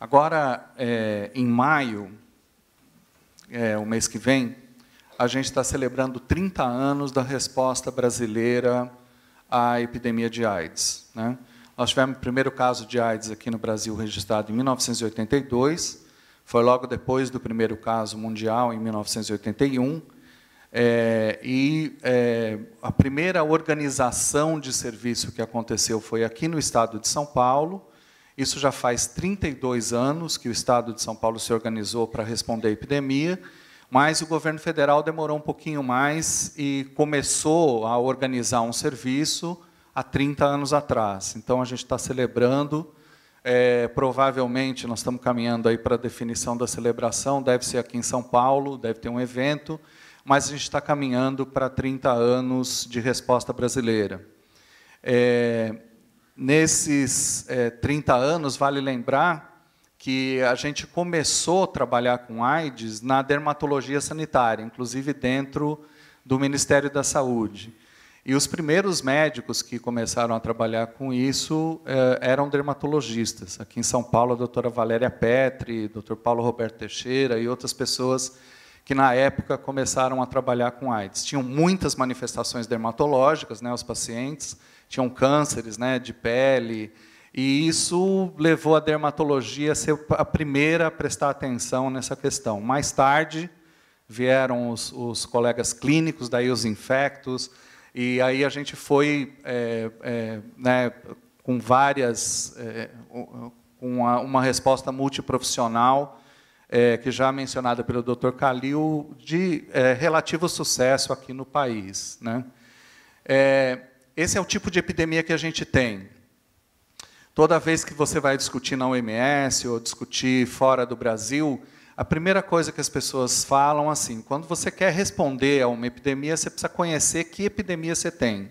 Agora, é, em maio, é, o mês que vem, a gente está celebrando 30 anos da resposta brasileira à epidemia de AIDS. Né? Nós tivemos o primeiro caso de AIDS aqui no Brasil registrado em 1982, foi logo depois do primeiro caso mundial, em 1981. É, e é, a primeira organização de serviço que aconteceu foi aqui no estado de São Paulo, isso já faz 32 anos que o Estado de São Paulo se organizou para responder à epidemia, mas o governo federal demorou um pouquinho mais e começou a organizar um serviço há 30 anos atrás. Então, a gente está celebrando. É, provavelmente, nós estamos caminhando aí para a definição da celebração, deve ser aqui em São Paulo, deve ter um evento, mas a gente está caminhando para 30 anos de resposta brasileira. É, Nesses é, eh, 30 anos, vale lembrar que a gente começou a trabalhar com AIDS na dermatologia sanitária, inclusive dentro do Ministério da Saúde. E os primeiros médicos que começaram a trabalhar com isso eh, eram dermatologistas. Aqui em São Paulo, a doutora Valéria Petri, o doutor Paulo Roberto Teixeira e outras pessoas que, na época, começaram a trabalhar com AIDS. Tinham muitas manifestações dermatológicas, né, os pacientes, tinham cânceres né, de pele, e isso levou a dermatologia a ser a primeira a prestar atenção nessa questão. Mais tarde vieram os, os colegas clínicos, daí os infectos, e aí a gente foi é, é, né, com várias, é, com uma, uma resposta multiprofissional, é, que já mencionada pelo Dr. Calil, de é, relativo sucesso aqui no país. Né? É, esse é o tipo de epidemia que a gente tem. Toda vez que você vai discutir na OMS ou discutir fora do Brasil, a primeira coisa que as pessoas falam assim, quando você quer responder a uma epidemia, você precisa conhecer que epidemia você tem.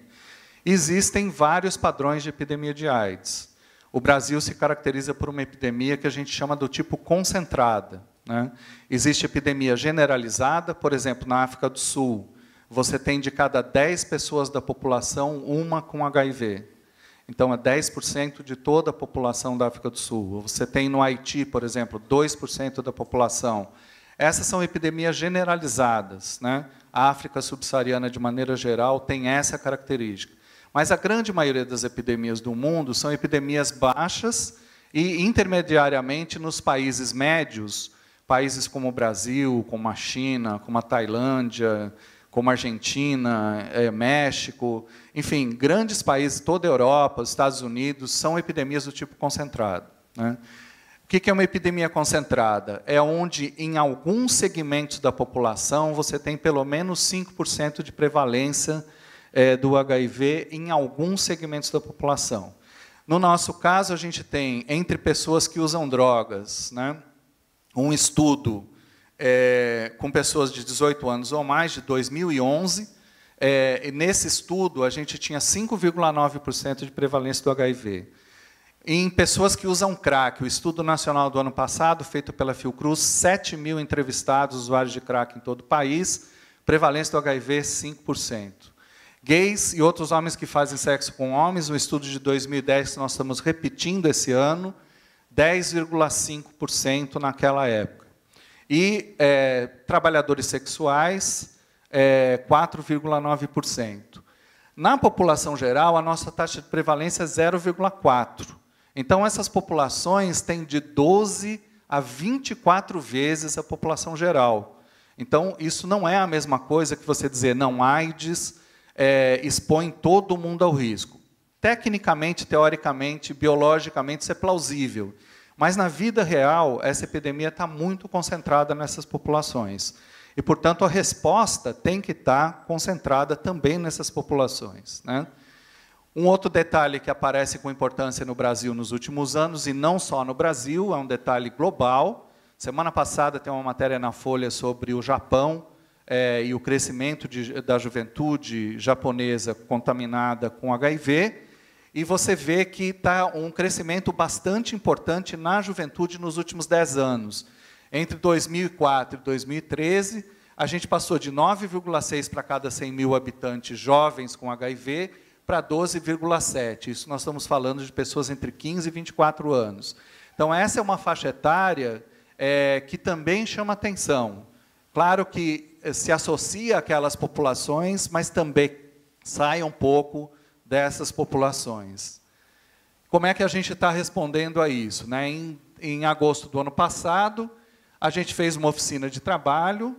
Existem vários padrões de epidemia de AIDS. O Brasil se caracteriza por uma epidemia que a gente chama do tipo concentrada. Né? Existe epidemia generalizada, por exemplo, na África do Sul, você tem de cada 10 pessoas da população, uma com HIV. Então, é 10% de toda a população da África do Sul. Você tem no Haiti, por exemplo, 2% da população. Essas são epidemias generalizadas. Né? A África subsaariana, de maneira geral, tem essa característica. Mas a grande maioria das epidemias do mundo são epidemias baixas e, intermediariamente, nos países médios, países como o Brasil, como a China, como a Tailândia, como Argentina, é, México, enfim, grandes países, toda a Europa, os Estados Unidos, são epidemias do tipo concentrado. Né? O que é uma epidemia concentrada? É onde, em alguns segmentos da população, você tem pelo menos 5% de prevalência é, do HIV em alguns segmentos da população. No nosso caso, a gente tem, entre pessoas que usam drogas, né, um estudo é, com pessoas de 18 anos ou mais, de 2011. É, nesse estudo, a gente tinha 5,9% de prevalência do HIV. Em pessoas que usam crack, o estudo nacional do ano passado, feito pela Fiocruz, 7 mil entrevistados, usuários de crack em todo o país, prevalência do HIV 5%. Gays e outros homens que fazem sexo com homens, um estudo de 2010 que nós estamos repetindo esse ano, 10,5% naquela época. E é, trabalhadores sexuais, é, 4,9%. Na população geral, a nossa taxa de prevalência é 0,4%. Então, essas populações têm de 12 a 24 vezes a população geral. Então, isso não é a mesma coisa que você dizer não AIDS é, expõe todo mundo ao risco. Tecnicamente, teoricamente, biologicamente, isso é plausível. Mas na vida real, essa epidemia está muito concentrada nessas populações. E, portanto, a resposta tem que estar tá concentrada também nessas populações. Né? Um outro detalhe que aparece com importância no Brasil nos últimos anos, e não só no Brasil, é um detalhe global. Semana passada tem uma matéria na Folha sobre o Japão é, e o crescimento de, da juventude japonesa contaminada com HIV e você vê que está um crescimento bastante importante na juventude nos últimos 10 anos. Entre 2004 e 2013, a gente passou de 9,6 para cada 100 mil habitantes jovens com HIV para 12,7. Isso nós estamos falando de pessoas entre 15 e 24 anos. Então, essa é uma faixa etária é, que também chama atenção. Claro que eh, se associa àquelas populações, mas também sai um pouco dessas populações. Como é que a gente está respondendo a isso? Né? Em, em agosto do ano passado, a gente fez uma oficina de trabalho,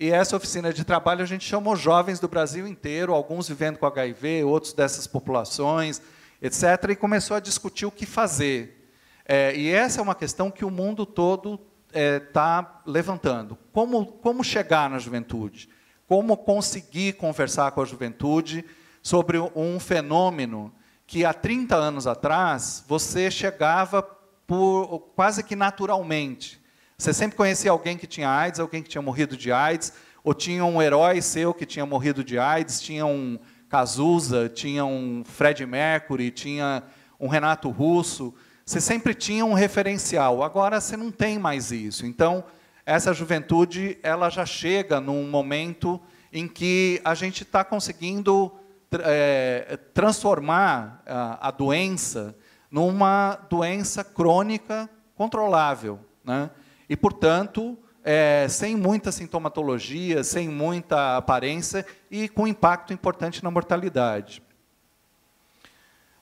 e essa oficina de trabalho a gente chamou jovens do Brasil inteiro, alguns vivendo com HIV, outros dessas populações, etc., e começou a discutir o que fazer. É, e essa é uma questão que o mundo todo está é, tá levantando. Como, como chegar na juventude? Como conseguir conversar com a juventude sobre um fenômeno que há 30 anos atrás você chegava por quase que naturalmente. Você sempre conhecia alguém que tinha AIDS, alguém que tinha morrido de AIDS, ou tinha um herói seu que tinha morrido de AIDS, tinha um Cazuza, tinha um Fred Mercury, tinha um Renato Russo. Você sempre tinha um referencial. Agora você não tem mais isso. Então, essa juventude ela já chega num momento em que a gente está conseguindo é, transformar a, a, doença numa doença crônica controlável. Né? E, portanto, é, sem muita sintomatologia, sem muita aparência e com impacto importante na mortalidade.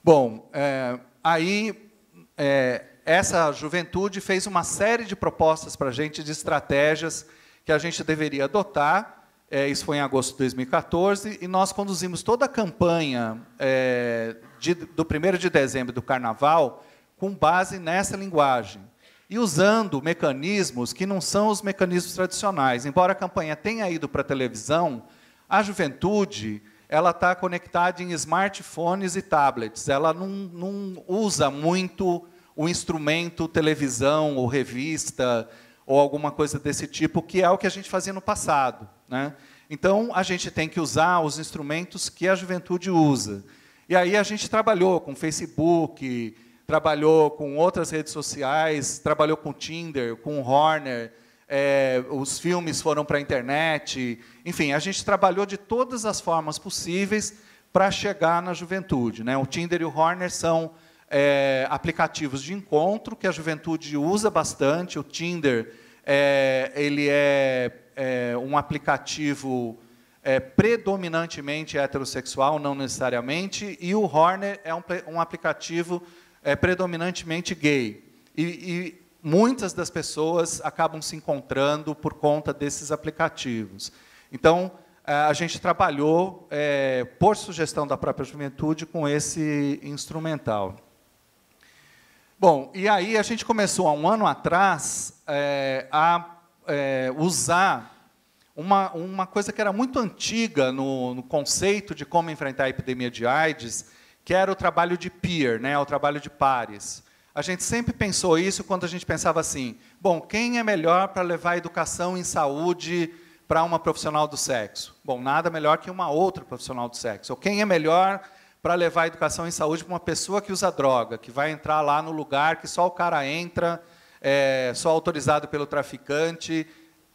Bom, é, aí é, essa juventude fez uma série de propostas para a gente, de estratégias que a gente deveria adotar é, isso foi em agosto de 2014, e nós conduzimos toda a campanha é, de, do 1 de dezembro do Carnaval com base nessa linguagem e usando mecanismos que não são os mecanismos tradicionais. Embora a campanha tenha ido para a televisão, a juventude ela está conectada em smartphones e tablets. Ela não, não usa muito o instrumento televisão ou revista ou alguma coisa desse tipo, que é o que a gente fazia no passado. Né? Então, a gente tem que usar os instrumentos que a juventude usa. E aí a gente trabalhou com Facebook, trabalhou com outras redes sociais, trabalhou com Tinder, com Horner, é, os filmes foram para a internet. Enfim, a gente trabalhou de todas as formas possíveis para chegar na juventude. Né? O Tinder e o Horner são é, aplicativos de encontro que a juventude usa bastante. O Tinder é, ele é, é, um aplicativo é, predominantemente heterossexual, não necessariamente, e o Horner é um, um aplicativo é, predominantemente gay. E, e muitas das pessoas acabam se encontrando por conta desses aplicativos. Então, é, a gente trabalhou, é, por sugestão da própria juventude, com esse instrumental. Bom, e aí a gente começou há um ano atrás é, a é, usar uma, uma coisa que era muito antiga no, no, conceito de como enfrentar a epidemia de AIDS, que era o trabalho de peer, né, o trabalho de pares. A gente sempre pensou isso quando a gente pensava assim: bom, quem é melhor para levar a educação em saúde para uma profissional do sexo? Bom, nada melhor que uma outra profissional do sexo. Ou quem é melhor para levar a educação em saúde para uma pessoa que usa droga, que vai entrar lá no lugar que só o cara entra, é, só autorizado pelo traficante,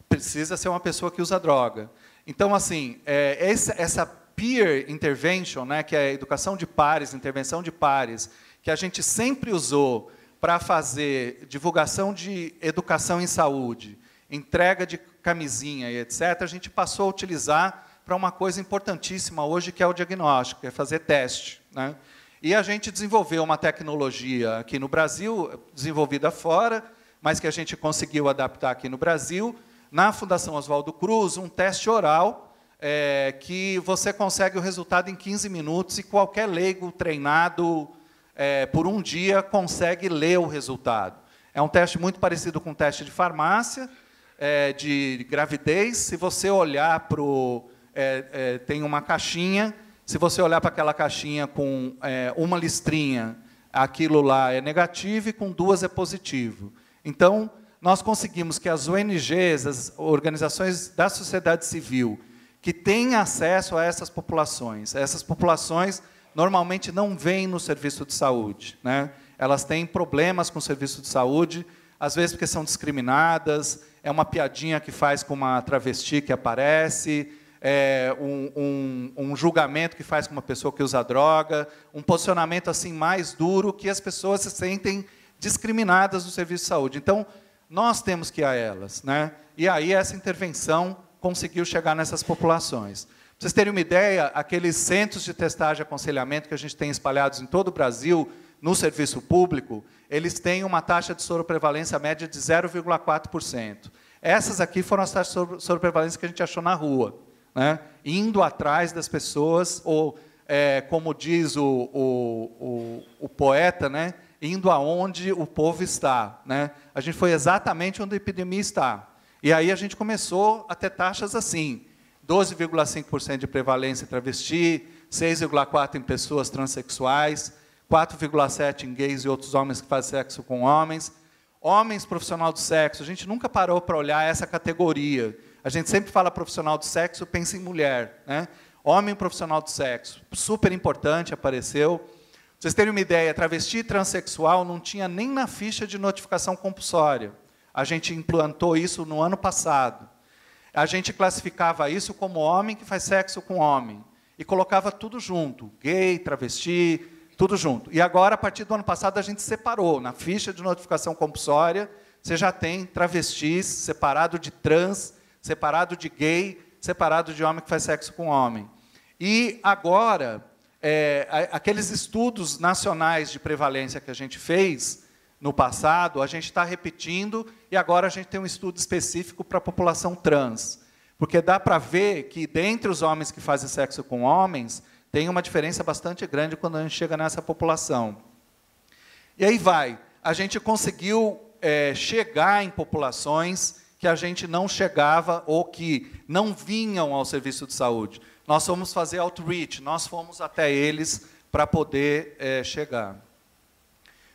precisa ser uma pessoa que usa droga. Então, assim, é, essa peer intervention, né, que é a educação de pares, intervenção de pares, que a gente sempre usou para fazer divulgação de educação em saúde, entrega de camisinha e etc., a gente passou a utilizar para uma coisa importantíssima hoje, que é o diagnóstico, é fazer teste. Né? E a gente desenvolveu uma tecnologia aqui no Brasil, desenvolvida fora, mas que a gente conseguiu adaptar aqui no Brasil, na Fundação Oswaldo Cruz, um teste oral é, que você consegue o resultado em 15 minutos e qualquer leigo treinado é, por um dia consegue ler o resultado. É um teste muito parecido com o um teste de farmácia, é, de gravidez. Se você olhar para o é, é, tem uma caixinha. Se você olhar para aquela caixinha com é, uma listrinha, aquilo lá é negativo e com duas é positivo. Então, nós conseguimos que as ONGs, as organizações da sociedade civil, que têm acesso a essas populações, essas populações normalmente não vêm no serviço de saúde. Né? Elas têm problemas com o serviço de saúde, às vezes porque são discriminadas, é uma piadinha que faz com uma travesti que aparece, é, um, um, um, julgamento que faz com uma pessoa que usa droga, um posicionamento assim mais duro que as pessoas se sentem discriminadas no serviço de saúde. Então, nós temos que ir a elas, né? E aí essa intervenção conseguiu chegar nessas populações. Para vocês terem uma ideia, aqueles centros de testagem e aconselhamento que a gente tem espalhados em todo o Brasil, no serviço público, eles têm uma taxa de soroprevalência média de 0,4%. Essas aqui foram as taxas de soroprevalência que a gente achou na rua né? indo atrás das pessoas, ou, é, como diz o, o, o, o poeta, né? indo aonde o povo está. Né? A gente foi exatamente onde a epidemia está. E aí a gente começou a ter taxas assim: 12,5% de prevalência em travesti, 6,4% em pessoas transexuais, 4,7% em gays e outros homens que fazem sexo com homens. Homens profissional do sexo, a gente nunca parou para olhar essa categoria a gente sempre fala profissional do sexo, pensa em mulher. Né? Homem profissional do sexo, super importante, apareceu. Pra vocês terem uma ideia, travesti transexual não tinha nem na ficha de notificação compulsória. A gente implantou isso no ano passado. A gente classificava isso como homem que faz sexo com homem. E colocava tudo junto: gay, travesti, tudo junto. E agora, a partir do ano passado, a gente separou. Na ficha de notificação compulsória, você já tem travestis separado de trans separado de gay, separado de homem que faz sexo com homem. E agora, é, aqueles estudos nacionais de prevalência que a gente fez no passado, a gente está repetindo e agora a gente tem um estudo específico para a população trans. Porque dá para ver que, dentre os homens que fazem sexo com homens, tem uma diferença bastante grande quando a gente chega nessa população. E aí vai. A gente conseguiu é, chegar em populações que a gente não chegava ou que não vinham ao serviço de saúde. Nós fomos fazer outreach, nós fomos até eles para poder é, chegar.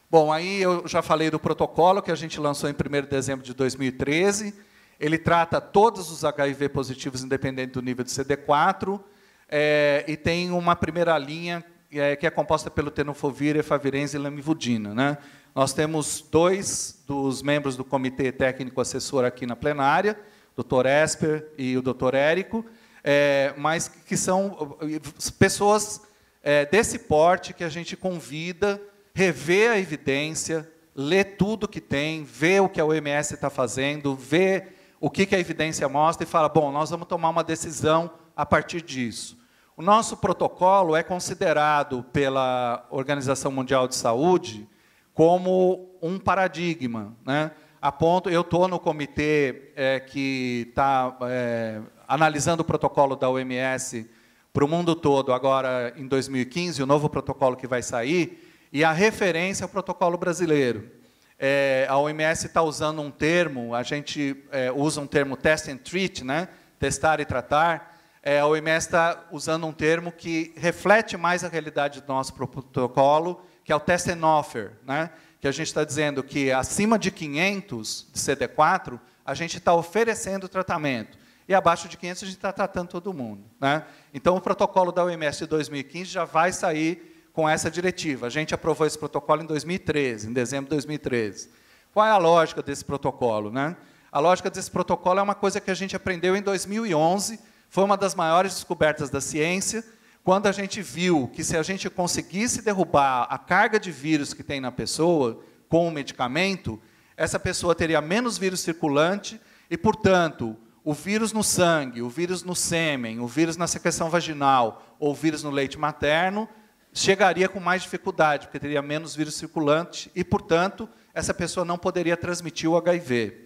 Bom, aí eu já falei do protocolo que a gente lançou em 1 de dezembro de 2013. Ele trata todos os HIV positivos, independente do nível de CD4, é, eh, e tem uma primeira linha é, que é composta pelo tenofovir, efavirenz e lamivudina. Né? Nós temos dois dos membros do comitê técnico assessor aqui na plenária, o doutor Esper e o doutor Érico, é, mas que são eh, pessoas é, desse porte que a gente convida, rever a evidência, ler tudo que tem, ver o que a OMS está fazendo, ver o que, que a evidência mostra e fala, bom, nós vamos tomar uma decisão a partir disso. O nosso protocolo é considerado pela Organização Mundial de Saúde como um paradigma. Né? A ponto, eu estou no comitê é, que está é, analisando o protocolo da OMS para o mundo todo, agora em 2015, o novo protocolo que vai sair, e a referência é o protocolo brasileiro. É, a OMS está usando um termo, a gente é, usa um termo test and treat, né? testar e tratar, é, a OMS está usando um termo que reflete mais a realidade do nosso protocolo, que é o test and offer, né? que a gente está dizendo que acima de 500 de CD4, a gente está oferecendo tratamento, e abaixo de 500 a gente está tratando todo mundo. Né? Então, o protocolo da OMS de 2015 já vai sair com essa diretiva. A gente aprovou esse protocolo em 2013, em dezembro de 2013. Qual é a lógica desse protocolo? Né? A lógica desse protocolo é uma coisa que a gente aprendeu em 2011, foi uma das maiores descobertas da ciência, quando a gente viu que se a gente conseguisse derrubar a carga de vírus que tem na pessoa com o medicamento, essa pessoa teria menos vírus circulante e, portanto, o vírus no sangue, o vírus no sêmen, o vírus na secreção vaginal ou o vírus no leite materno chegaria com mais dificuldade, porque teria menos vírus circulante e, portanto, essa pessoa não poderia transmitir o HIV.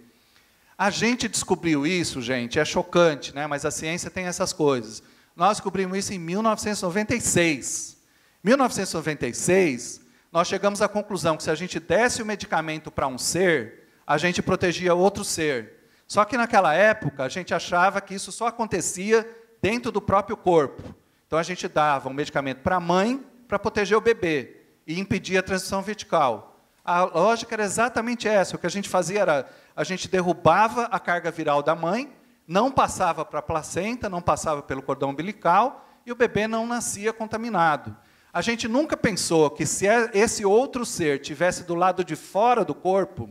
A gente descobriu isso, gente, é chocante, né? mas a ciência tem essas coisas. Nós descobrimos isso em 1996. 1996, nós chegamos à conclusão que se a gente desse o medicamento para um ser, a gente protegia outro ser. Só que naquela época, a gente achava que isso só acontecia dentro do próprio corpo. Então a gente dava um medicamento para a mãe para proteger o bebê e impedir a transição vertical. A lógica era exatamente essa. O que a gente fazia era a gente derrubava a carga viral da mãe, não passava para a placenta, não passava pelo cordão umbilical e o bebê não nascia contaminado. A gente nunca pensou que se é esse outro ser tivesse do lado de fora do corpo,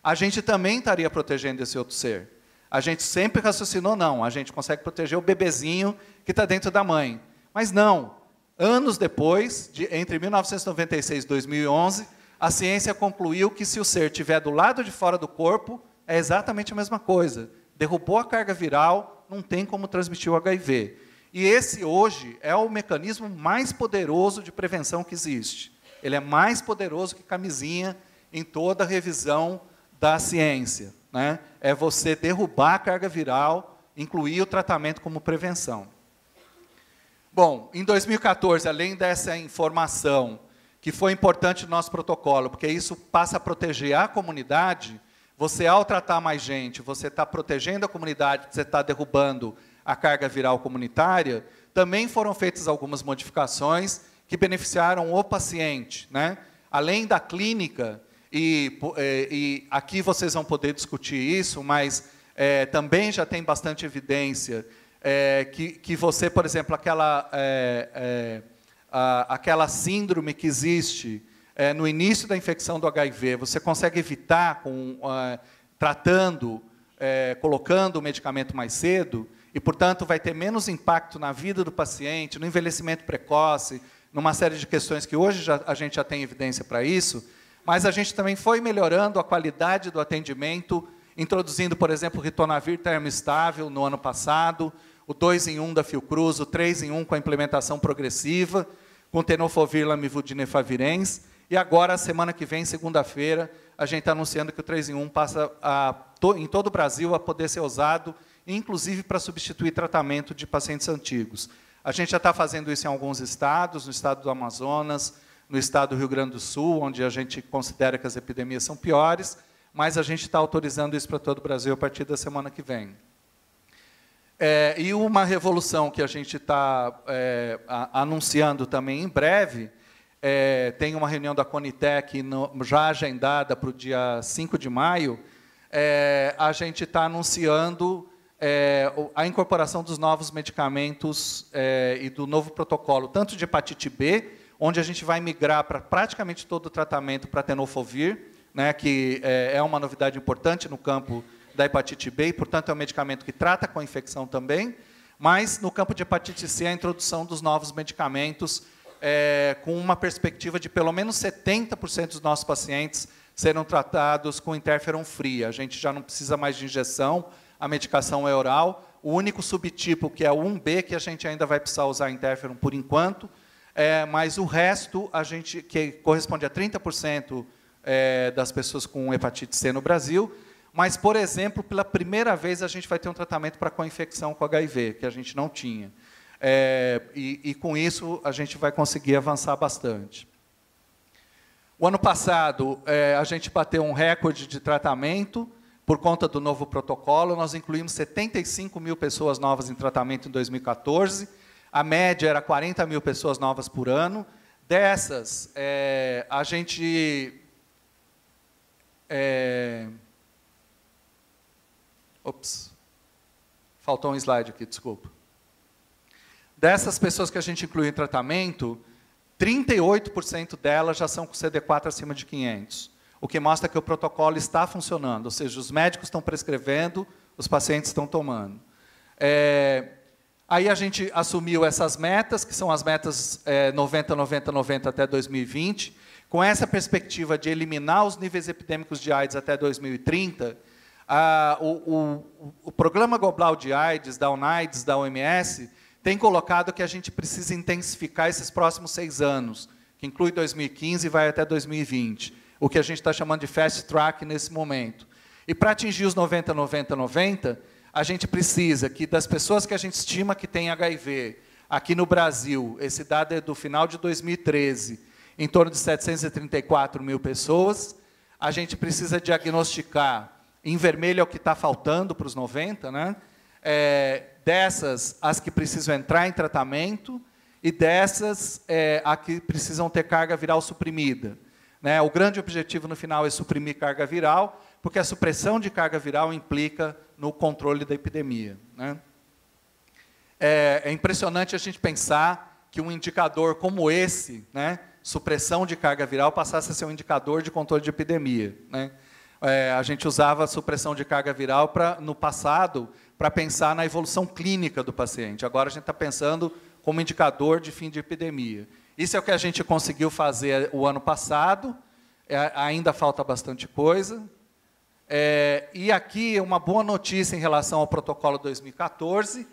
a gente também estaria protegendo esse outro ser. A gente sempre raciocinou, não, a gente consegue proteger o bebezinho que está dentro da mãe. Mas não. Anos depois, de, entre 1996 e 2011, a ciência concluiu que se o ser estiver do lado de fora do corpo, é exatamente a mesma coisa. Derrubou a carga viral, não tem como transmitir o HIV. E esse hoje é o mecanismo mais poderoso de prevenção que existe. Ele é mais poderoso que camisinha em toda a revisão da ciência. Né? É você derrubar a carga viral, incluir o tratamento como prevenção. Bom, em 2014, além dessa informação que foi importante no nosso protocolo, porque isso passa a proteger a comunidade. Você, ao tratar mais gente, você está protegendo a comunidade, você está derrubando a carga viral comunitária. Também foram feitas algumas modificações que beneficiaram o paciente. Né? Além da clínica, e, é, e aqui vocês vão poder discutir isso, mas é, também já tem bastante evidência é, que, que você, por exemplo, aquela. É, é a, aquela síndrome que existe é, no início da infecção do HIV, você consegue evitar com, é, tratando, é, colocando o medicamento mais cedo, e, portanto, vai ter menos impacto na vida do paciente, no envelhecimento precoce, numa série de questões que hoje já, a gente já tem evidência para isso, mas a gente também foi melhorando a qualidade do atendimento, introduzindo, por exemplo, o ritonavir termoestável no ano passado, o 2 em 1 um da Fiocruz, o 3 em 1 um com a implementação progressiva, Contenofovir, Lamivudinefavirens. E agora, semana que vem, segunda-feira, a gente está anunciando que o 3 em 1 passa a, to, em todo o Brasil a poder ser usado, inclusive para substituir tratamento de pacientes antigos. A gente já está fazendo isso em alguns estados, no estado do Amazonas, no estado do Rio Grande do Sul, onde a gente considera que as epidemias são piores, mas a gente está autorizando isso para todo o Brasil a partir da semana que vem. É, e uma revolução que a gente está é, anunciando também em breve, é, tem uma reunião da Conitec no, já agendada para o dia 5 de maio, é, a gente está anunciando é, a incorporação dos novos medicamentos é, e do novo protocolo, tanto de hepatite B, onde a gente vai migrar para praticamente todo o tratamento para tenofovir, né, que é uma novidade importante no campo da hepatite B, e, portanto, é um medicamento que trata com a infecção também. Mas, no campo de hepatite C, a introdução dos novos medicamentos, é, com uma perspectiva de pelo menos 70% dos nossos pacientes serão tratados com interferon fria. A gente já não precisa mais de injeção, a medicação é oral. O único subtipo, que é o 1B, que a gente ainda vai precisar usar interferon por enquanto, é, mas o resto, a gente, que corresponde a 30% é, das pessoas com hepatite C no Brasil, mas, por exemplo, pela primeira vez a gente vai ter um tratamento para co-infecção com HIV, que a gente não tinha. É, e, e com isso a gente vai conseguir avançar bastante. O ano passado, é, a gente bateu um recorde de tratamento por conta do novo protocolo. Nós incluímos 75 mil pessoas novas em tratamento em 2014. A média era 40 mil pessoas novas por ano. Dessas, é, a gente. É, Ops. Faltou um slide aqui, desculpa. Dessas pessoas que a gente inclui em tratamento, 38% delas já são com CD4 acima de 500, o que mostra que o protocolo está funcionando, ou seja, os médicos estão prescrevendo, os pacientes estão tomando. É, aí a gente assumiu essas metas, que são as metas é, 90, 90, 90 até 2020, com essa perspectiva de eliminar os níveis epidêmicos de AIDS até 2030, ah, o, o, o programa global de AIDS, da UNAIDS, da OMS, tem colocado que a gente precisa intensificar esses próximos seis anos, que inclui 2015 e vai até 2020, o que a gente está chamando de fast track nesse momento. E para atingir os 90, 90, 90, a gente precisa que das pessoas que a gente estima que tem HIV, aqui no Brasil, esse dado é do final de 2013, em torno de 734 mil pessoas, a gente precisa diagnosticar em vermelho é o que está faltando para os 90, né? É, dessas, as que precisam entrar em tratamento, e dessas, é, a que precisam ter carga viral suprimida. Né? O grande objetivo no final é suprimir carga viral, porque a supressão de carga viral implica no controle da epidemia. Né? É, é impressionante a gente pensar que um indicador como esse, né, supressão de carga viral, passasse a ser um indicador de controle de epidemia. Né? É, a gente usava a supressão de carga viral para no passado para pensar na evolução clínica do paciente. Agora a gente está pensando como indicador de fim de epidemia. Isso é o que a gente conseguiu fazer é, o ano passado. É, ainda falta bastante coisa. É, e aqui uma boa notícia em relação ao protocolo 2014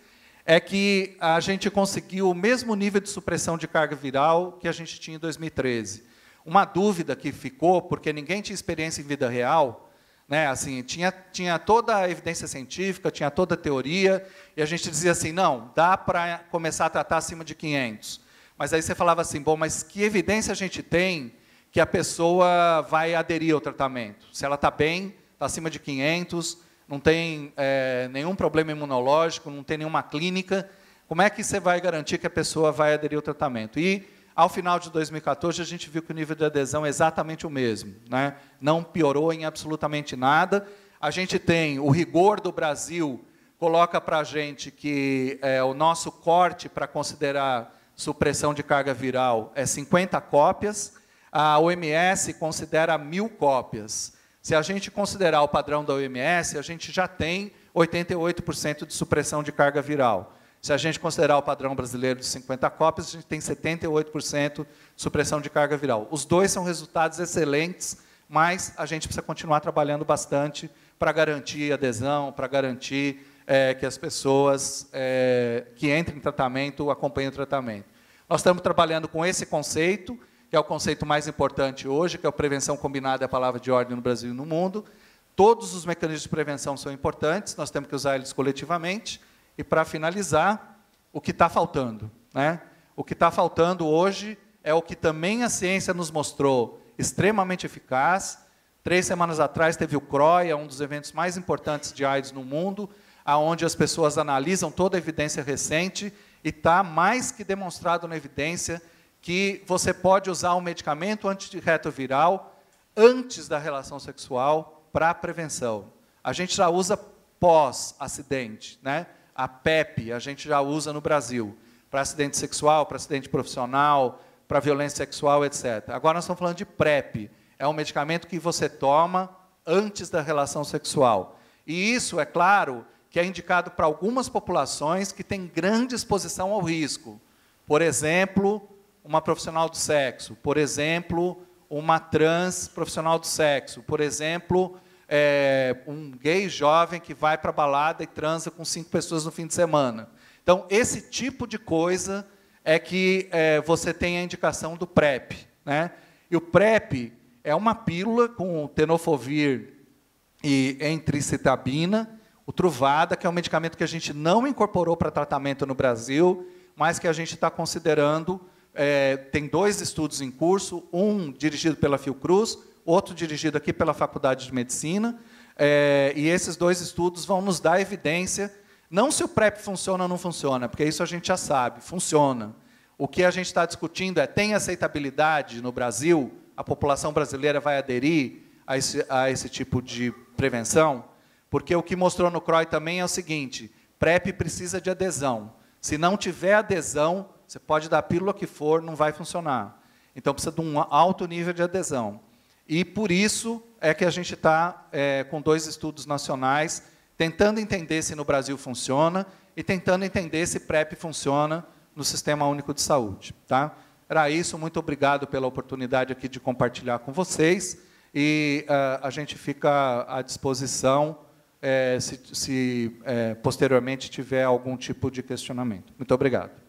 é que a gente conseguiu o mesmo nível de supressão de carga viral que a gente tinha em 2013. Uma dúvida que ficou, porque ninguém tinha experiência em vida real, né? Assim, tinha, tinha toda a evidência científica, tinha toda a teoria, e a gente dizia assim, não, dá para começar a tratar acima de 500. Mas aí você falava assim, bom, mas que evidência a gente tem que a pessoa vai aderir ao tratamento? Se ela está bem, está acima de 500, não tem é, nenhum problema imunológico, não tem nenhuma clínica, como é que você vai garantir que a pessoa vai aderir ao tratamento? E ao final de 2014, a gente viu que o nível de adesão é exatamente o mesmo, né? não piorou em absolutamente nada. A gente tem o rigor do Brasil, coloca para a gente que é, o nosso corte para considerar supressão de carga viral é 50 cópias, a OMS considera mil cópias. Se a gente considerar o padrão da OMS, a gente já tem 88% de supressão de carga viral. Se a gente considerar o padrão brasileiro de 50 cópias, a gente tem 78% de supressão de carga viral. Os dois são resultados excelentes, mas a gente precisa continuar trabalhando bastante para garantir adesão, para garantir é, que as pessoas é, que entrem em tratamento acompanhem o tratamento. Nós estamos trabalhando com esse conceito, que é o conceito mais importante hoje, que é a prevenção combinada, é a palavra de ordem no Brasil e no mundo. Todos os mecanismos de prevenção são importantes, nós temos que usar eles coletivamente. E para finalizar, o que está faltando? Né? O que está faltando hoje é o que também a ciência nos mostrou extremamente eficaz. Três semanas atrás teve o CROI, é um dos eventos mais importantes de AIDS no mundo, aonde as pessoas analisam toda a evidência recente e está mais que demonstrado na evidência que você pode usar um medicamento antirretroviral antes da relação sexual para prevenção. A gente já usa pós-acidente, né? a PEP, a gente já usa no Brasil, para acidente sexual, para acidente profissional, para violência sexual, etc. Agora nós estamos falando de PrEP, é um medicamento que você toma antes da relação sexual. E isso, é claro, que é indicado para algumas populações que têm grande exposição ao risco. Por exemplo, uma profissional do sexo, por exemplo, uma trans profissional do sexo, por exemplo, é, um gay jovem que vai para a balada e transa com cinco pessoas no fim de semana. Então, esse tipo de coisa é que é, você tem a indicação do PrEP. Né? E o PrEP é uma pílula com tenofovir e entricitabina, o Truvada, que é um medicamento que a gente não incorporou para tratamento no Brasil, mas que a gente está considerando. É, tem dois estudos em curso, um dirigido pela Fiocruz, outro dirigido aqui pela Faculdade de Medicina. É, e esses dois estudos vão nos dar evidência, não se o PrEP funciona ou não funciona, porque isso a gente já sabe, funciona. O que a gente está discutindo é: tem aceitabilidade no Brasil? A população brasileira vai aderir a esse, a esse tipo de prevenção? Porque o que mostrou no CROI também é o seguinte: PrEP precisa de adesão. Se não tiver adesão, você pode dar a pílula que for, não vai funcionar. Então precisa de um alto nível de adesão. E por isso é que a gente está é, com dois estudos nacionais, tentando entender se no Brasil funciona e tentando entender se PrEP funciona no Sistema Único de Saúde. Tá? Era isso, muito obrigado pela oportunidade aqui de compartilhar com vocês. E uh, a gente fica à disposição é, se, se é, posteriormente tiver algum tipo de questionamento. Muito obrigado.